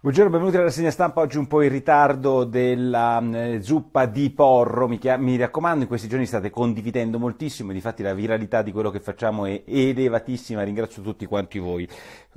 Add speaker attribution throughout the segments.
Speaker 1: Buongiorno, benvenuti alla rassegna stampa, oggi un po' in ritardo della mm, eh, zuppa di porro, mi, chiam- mi, raccomando in questi giorni state condividendo moltissimo, Difatti, la viralità di quello che facciamo è elevatissima, ringrazio tutti quanti voi.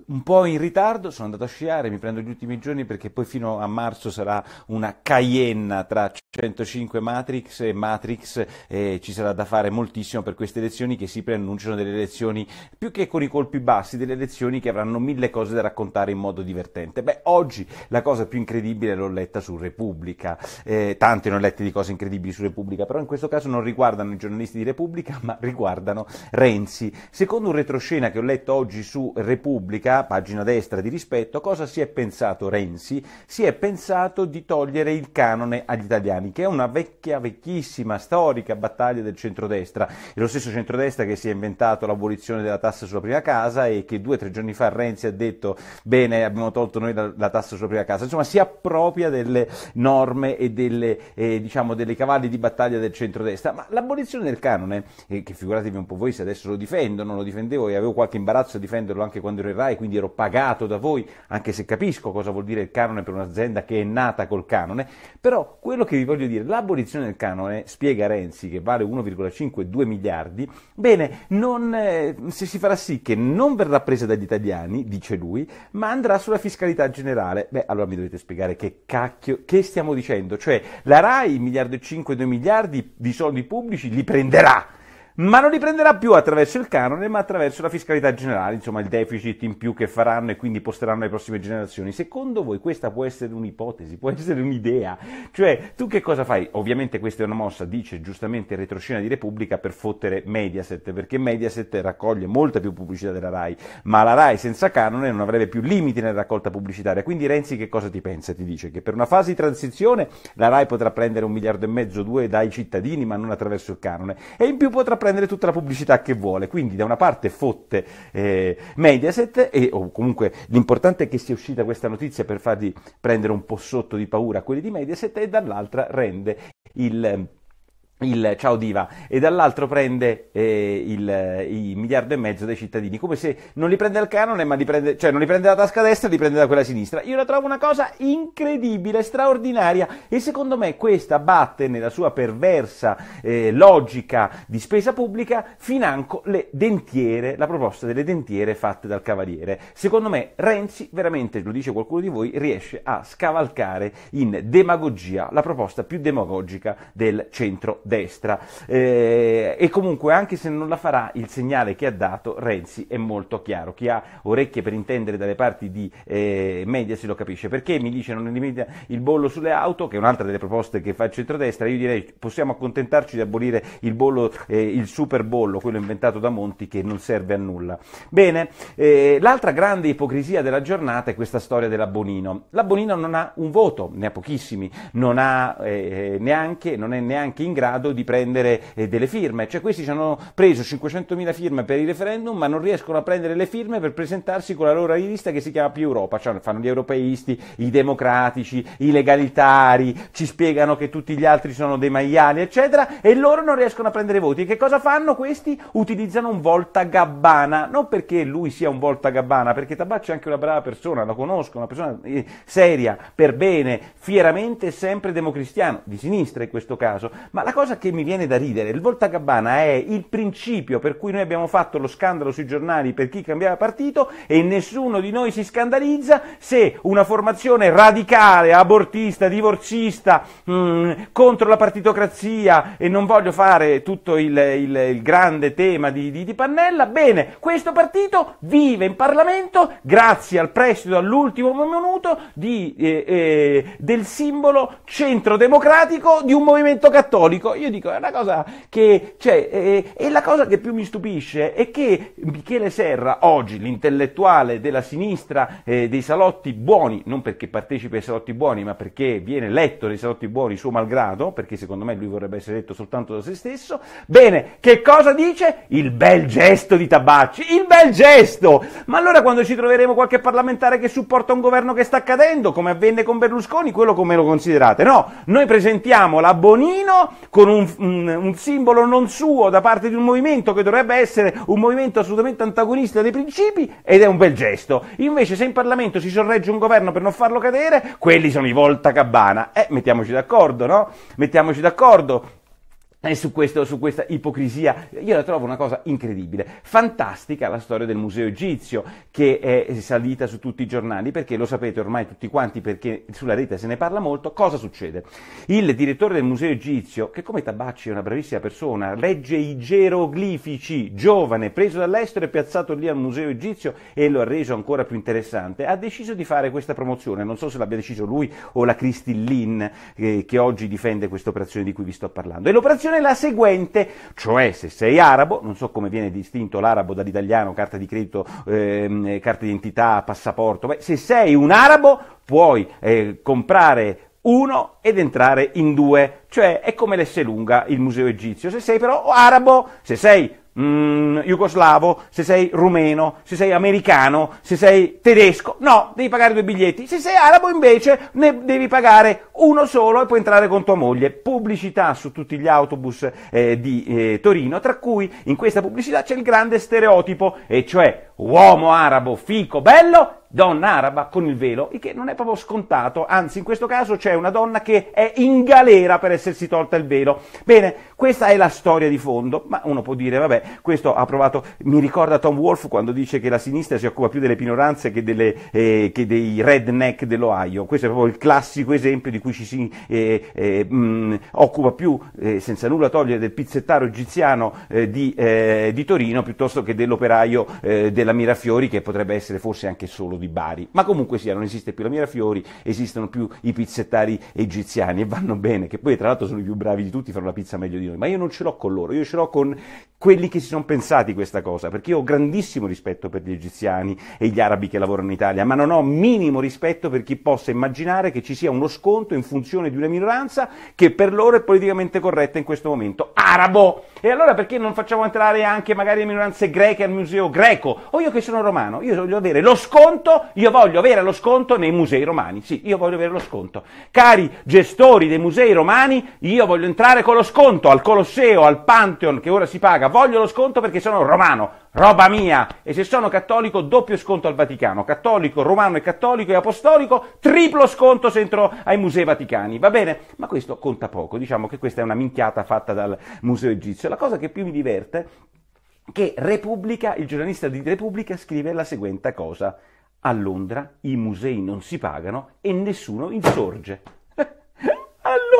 Speaker 1: Un po' in ritardo, sono andato a sciare, mi prendo gli ultimi giorni perché poi fino a marzo sarà una cayenna tra 105 Matrix e Matrix, E ci sarà da fare moltissimo per queste elezioni che si preannunciano delle elezioni più che con i colpi bassi, delle elezioni che avranno mille cose da raccontare in modo divertente. Beh, oggi la cosa più incredibile l'ho letta su Repubblica, eh, tante ne ho lette di cose incredibili su Repubblica, però in questo caso non riguardano i giornalisti di Repubblica, ma riguardano Renzi. Secondo un retroscena che ho letto oggi su Repubblica, pagina destra di rispetto, cosa si è pensato Renzi? Si è pensato di togliere il canone agli italiani, che è una vecchia, vecchissima, storica battaglia del centrodestra. È lo stesso centrodestra che si è inventato l'abolizione della tassa sulla prima casa e che due o tre giorni fa Renzi ha detto bene abbiamo tolto noi la, tassa contrasto sulla prima casa, insomma si appropria delle norme e delle, eh, diciamo, delle cavalli di battaglia del centrodestra, ma l'abolizione del canone, eh, che figuratevi un po' voi se adesso lo difendo, non lo difendevo e avevo qualche imbarazzo a difenderlo anche quando ero in RAI, quindi ero pagato da voi, anche se capisco cosa vuol dire il canone per un'azienda che è nata col canone, però quello che vi voglio dire, l'abolizione del canone, spiega Renzi, che vale 1,52 miliardi, bene, non, eh, se si farà sì che non verrà presa dagli italiani, dice lui, ma andrà sulla fiscalità generale male, beh, allora mi dovete spiegare che cacchio, che stiamo dicendo? Cioè, la RAI, 1 miliardo e 5, 2 miliardi di soldi pubblici li prenderà ma non li prenderà più attraverso il canone, ma attraverso la fiscalità generale, insomma il deficit in più che faranno e quindi posteranno alle prossime generazioni. Secondo voi questa può essere un'ipotesi, può essere un'idea? Cioè, tu che cosa fai? Ovviamente questa è una mossa, dice giustamente retroscena di Repubblica per fottere Mediaset, perché Mediaset raccoglie molta più pubblicità della RAI, ma la RAI senza canone non avrebbe più limiti nella raccolta pubblicitaria. Quindi Renzi che cosa ti pensa? Ti dice che per una fase di transizione la RAI potrà prendere un miliardo e mezzo, due dai cittadini, ma non attraverso il canone, e in più potrà prendere tutta la pubblicità che vuole. Quindi da una parte fotte eh, Mediaset e o comunque l'importante è che sia uscita questa notizia per fargli prendere un po' sotto di paura a quelli di Mediaset e dall'altra rende il il ciao diva e dall'altro prende eh, il, il, miliardo e mezzo dei cittadini come se non li prende il canone ma li prende, cioè non li prende da tasca destra li prende da quella sinistra io la trovo una cosa incredibile straordinaria e secondo me questa batte nella sua perversa eh, logica di spesa pubblica financo le dentiere la proposta delle dentiere fatte dal cavaliere secondo me Renzi veramente lo dice qualcuno di voi riesce a scavalcare in demagogia la proposta più demagogica del centro destra eh, e comunque anche se non la farà il segnale che ha dato Renzi è molto chiaro, chi ha orecchie per intendere dalle parti di eh, media si lo capisce, perché mi dice non elimina il bollo sulle auto, che è un'altra delle proposte che fa il centrodestra, io direi possiamo accontentarci di abolire il, bollo, eh, il super bollo, quello inventato da Monti che non serve a nulla. Bene, eh, l'altra grande ipocrisia della giornata è questa storia della Bonino. La Bonino non ha un voto, ne ha pochissimi, non, ha, eh, neanche, non è neanche in grado grado di prendere eh, delle firme. Cioè questi hanno preso 500.000 firme per il referendum ma non riescono a prendere le firme per presentarsi con la loro rivista che si chiama più Europa. Cioè, fanno gli europeisti, i democratici, i legalitari, ci spiegano che tutti gli altri sono dei maiali, eccetera, e loro non riescono a prendere voti. E che cosa fanno questi? Utilizzano un volta gabbana, non perché lui sia un volta gabbana, perché Tabacci è anche una brava persona, la conosco, una persona eh, seria, per bene, fieramente, sempre democristiano, di sinistra in questo caso. Ma la cosa cosa che mi viene da ridere, il Volta Gabbana è il principio per cui noi abbiamo fatto lo scandalo sui giornali per chi cambiava partito e nessuno di noi si scandalizza se una formazione radicale, abortista, divorzista, mh, mm, contro la partitocrazia e non voglio fare tutto il, il, il grande tema di, di, di Pannella, bene, questo partito vive in Parlamento grazie al prestito all'ultimo minuto di, eh, eh, del simbolo centrodemocratico di un movimento cattolico io dico, è una cosa che, cioè, è, la cosa che più mi stupisce è che Michele Serra, oggi l'intellettuale della sinistra eh, dei salotti buoni, non perché partecipa ai salotti buoni, ma perché viene letto dai salotti buoni suo malgrado, perché secondo me lui vorrebbe essere letto soltanto da se stesso, bene, che cosa dice? Il bel gesto di Tabacci, il bel gesto! Ma allora quando ci troveremo qualche parlamentare che supporta un governo che sta cadendo, come avvenne con Berlusconi, quello come lo considerate? No, noi presentiamo la Bonino con con un, un, simbolo non suo da parte di un movimento che dovrebbe essere un movimento assolutamente antagonista dei principi ed è un bel gesto. Invece se in Parlamento si sorregge un governo per non farlo cadere, quelli sono i volta cabana. Eh, mettiamoci d'accordo, no? Mettiamoci d'accordo. E eh, su, questo, su, questa ipocrisia io la trovo una cosa incredibile. Fantastica la storia del museo egizio che è salita su tutti i giornali perché lo sapete ormai tutti quanti perché sulla rete se ne parla molto. Cosa succede? Il direttore del museo egizio, che come Tabacci è una bravissima persona, legge i geroglifici, giovane, preso dall'estero e piazzato lì al museo egizio e lo ha reso ancora più interessante, ha deciso di fare questa promozione. Non so se l'abbia deciso lui o la Christine Lin eh, che oggi difende questa operazione di cui vi sto parlando. E l'operazione condizione è la seguente, cioè se sei arabo, non so come viene distinto l'arabo dall'italiano, carta di credito, ehm, eh, carta d'identità, passaporto, beh, se sei un arabo puoi eh, comprare uno ed entrare in due, cioè è come lunga il museo egizio, se sei però arabo, se sei mm, jugoslavo, se sei rumeno, se sei americano, se sei tedesco. No, devi pagare due biglietti. Se sei arabo invece ne devi pagare uno solo e puoi entrare con tua moglie. Pubblicità su tutti gli autobus eh, di eh, Torino, tra cui in questa pubblicità c'è il grande stereotipo, e cioè uomo arabo, fico, bello donna araba con il velo, il che non è proprio scontato, anzi in questo caso c'è una donna che è in galera per essersi tolta il velo. Bene, questa è la storia di fondo, ma uno può dire, vabbè, questo ha provato, mi ricorda Tom Wolfe quando dice che la sinistra si occupa più delle minoranze che, delle, eh, che dei redneck dell'Ohio, questo è proprio il classico esempio di cui ci si eh, eh, mh, mm, occupa più, eh, senza nulla togliere, del pizzettaro egiziano eh, di, eh, di, Torino piuttosto che dell'operaio della Mirafiori che potrebbe essere forse anche solo di Bari, ma comunque sia, non esiste più la Mirafiori, esistono più i pizzettari egiziani e vanno bene, che poi tra l'altro sono i più bravi di tutti, fanno la pizza meglio di noi, ma io non ce l'ho con loro, io ce l'ho con quelli che si sono pensati questa cosa, perché io ho grandissimo rispetto per gli egiziani e gli arabi che lavorano in Italia, ma non ho minimo rispetto per chi possa immaginare che ci sia uno sconto in funzione di una minoranza che per loro è politicamente corretta in questo momento, arabo. E allora perché non facciamo entrare anche magari le minoranze greche al museo greco? O io che sono romano, io voglio avere lo sconto, io voglio avere lo sconto nei musei romani, sì, io voglio avere lo sconto. Cari gestori dei musei romani, io voglio entrare con lo sconto al Colosseo, al Pantheon, che ora si paga voglio lo sconto perché sono romano, roba mia, e se sono cattolico doppio sconto al Vaticano, cattolico, romano e cattolico e apostolico, triplo sconto se entro ai musei vaticani, va bene? Ma questo conta poco, diciamo che questa è una minchiata fatta dal museo egizio. La cosa che più mi diverte è che Repubblica, il giornalista di Repubblica scrive la seguente cosa, a Londra i musei non si pagano e nessuno insorge.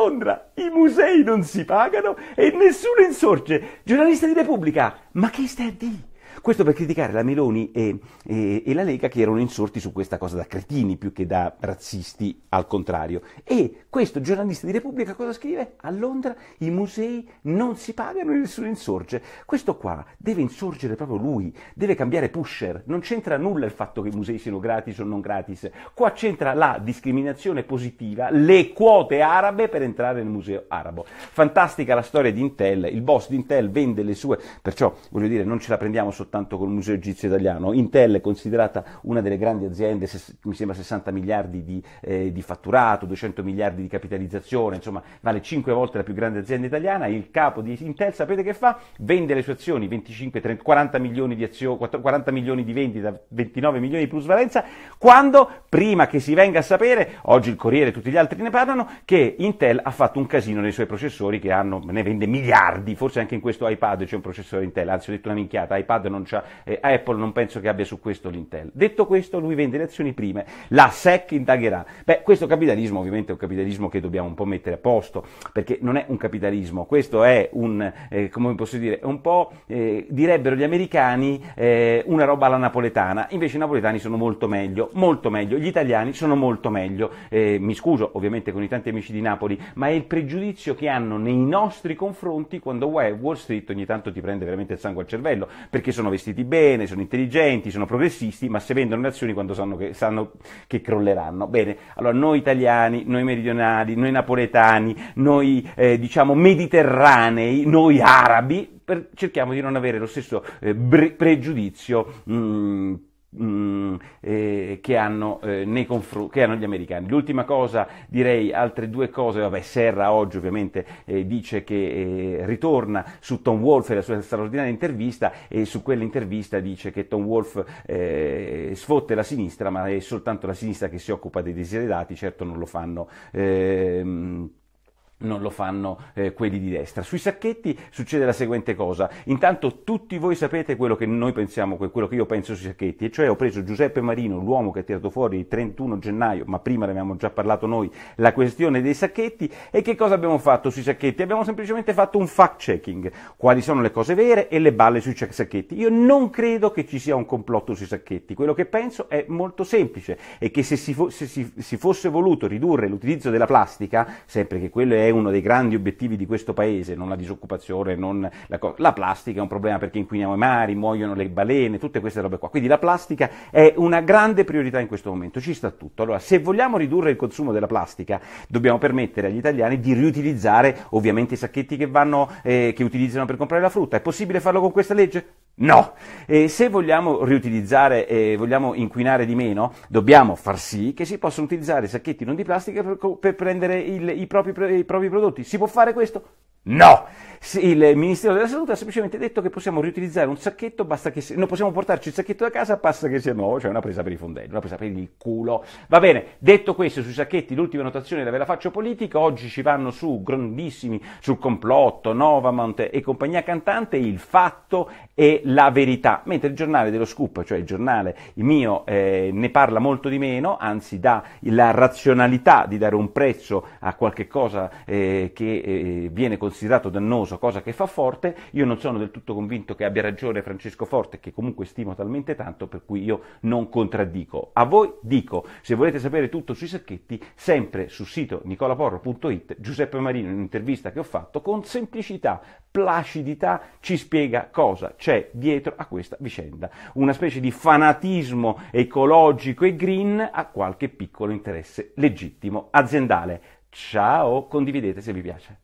Speaker 1: Londra, i musei non si pagano e nessuno insorge. Giornalista di Repubblica, ma che stai a dire? Questo per criticare la Meloni e, e, e, la Lega che erano insorti su questa cosa da cretini più che da razzisti, al contrario. E questo giornalista di Repubblica cosa scrive? A Londra i musei non si pagano e nessuno insorge. Questo qua deve insorgere proprio lui, deve cambiare pusher. Non c'entra nulla il fatto che i musei siano gratis o non gratis. Qua c'entra la discriminazione positiva, le quote arabe per entrare nel museo arabo. Fantastica la storia di Intel, il boss di Intel vende le sue, perciò voglio dire non ce la prendiamo solo soltanto col Museo Egizio Italiano. Intel è considerata una delle grandi aziende, se, mi sembra 60 miliardi di, eh, di, fatturato, 200 miliardi di capitalizzazione, insomma vale 5 volte la più grande azienda italiana. Il capo di Intel sapete che fa? Vende le sue azioni, 25, 30, 40 milioni di azioni, 40 milioni di vendita, 29 milioni di plusvalenza, quando prima che si venga a sapere, oggi il Corriere e tutti gli altri ne parlano, che Intel ha fatto un casino nei suoi processori che hanno, ne vende miliardi, forse anche in questo iPad c'è un processore Intel, anzi ho detto una minchiata, iPad non c'ha, eh, Apple non penso che abbia su questo l'Intel. Detto questo, lui vende le azioni prime, la SEC indagherà. Beh, questo capitalismo ovviamente è un capitalismo che dobbiamo un po' mettere a posto, perché non è un capitalismo, questo è un, eh, come posso dire, un po', eh, direbbero gli americani, eh, una roba alla napoletana, invece i napoletani sono molto meglio, molto meglio, gli italiani sono molto meglio, eh, mi scuso ovviamente con i tanti amici di Napoli, ma è il pregiudizio che hanno nei nostri confronti quando Wall Street ogni tanto ti prende veramente il sangue al cervello, perché sono sono vestiti bene, sono intelligenti, sono progressisti, ma se vendono le azioni quando sanno che, sanno che crolleranno. Bene, allora noi italiani, noi meridionali, noi napoletani, noi eh, diciamo mediterranei, noi arabi, per, cerchiamo di non avere lo stesso eh, pre- pregiudizio. Mh, mm, Mm, eh, che, hanno, eh, nei confr- che hanno gli americani. L'ultima cosa, direi altre due cose, vabbè, Serra oggi ovviamente eh, dice che eh, ritorna su Tom Wolf e la sua straordinaria intervista e su quell'intervista dice che Tom Wolf eh, sfotte la sinistra, ma è soltanto la sinistra che si occupa dei desiderati, certo non lo fanno. Ehm, non lo fanno eh, quelli di destra. Sui sacchetti succede la seguente cosa, intanto tutti voi sapete quello che noi pensiamo, quello che io penso sui sacchetti, e cioè ho preso Giuseppe Marino, l'uomo che ha tirato fuori il 31 gennaio, ma prima ne abbiamo già parlato noi, la questione dei sacchetti, e che cosa abbiamo fatto sui sacchetti? Abbiamo semplicemente fatto un fact checking, quali sono le cose vere e le balle sui sacchetti. Io non credo che ci sia un complotto sui sacchetti, quello che penso è molto semplice, è che se si, fo- se si, si fosse voluto ridurre l'utilizzo della plastica, sempre che quello è uno dei grandi obiettivi di questo paese, non la disoccupazione, non la, co- la plastica è un problema perché inquiniamo i mari, muoiono le balene, tutte queste robe qua. Quindi la plastica è una grande priorità in questo momento, ci sta tutto. Allora, se vogliamo ridurre il consumo della plastica, dobbiamo permettere agli italiani di riutilizzare ovviamente i sacchetti che, vanno, eh, che utilizzano per comprare la frutta. È possibile farlo con questa legge? No! E se vogliamo riutilizzare e eh, vogliamo inquinare di meno, dobbiamo far sì che si possano utilizzare sacchetti non di plastica per, per prendere il, i propri, i propri propri prodotti. Si può fare questo? No! Il Ministero della Salute ha semplicemente detto che possiamo riutilizzare un sacchetto, basta che sia... non possiamo portarci il sacchetto da casa, basta che sia nuovo, cioè una presa per i fondelli, una presa per il culo. Va bene, detto questo sui sacchetti, l'ultima notazione la ve la faccio politica, oggi ci vanno su grandissimi sul complotto, Novamont e compagnia cantante, il fatto e la verità, mentre il giornale dello Scoop, cioè il giornale mio, eh, ne parla molto di meno, anzi dà la razionalità di dare un prezzo a qualche cosa eh, che eh, viene considerata considerato dannoso, cosa che fa Forte, io non sono del tutto convinto che abbia ragione Francesco Forte, che comunque stimo talmente tanto, per cui io non contraddico. A voi dico, se volete sapere tutto sui sacchetti, sempre sul sito nicolaporro.it, Giuseppe Marino, in un'intervista che ho fatto, con semplicità, placidità, ci spiega cosa c'è dietro a questa vicenda. Una specie di fanatismo ecologico e green a qualche piccolo interesse legittimo aziendale. Ciao, condividete se vi piace.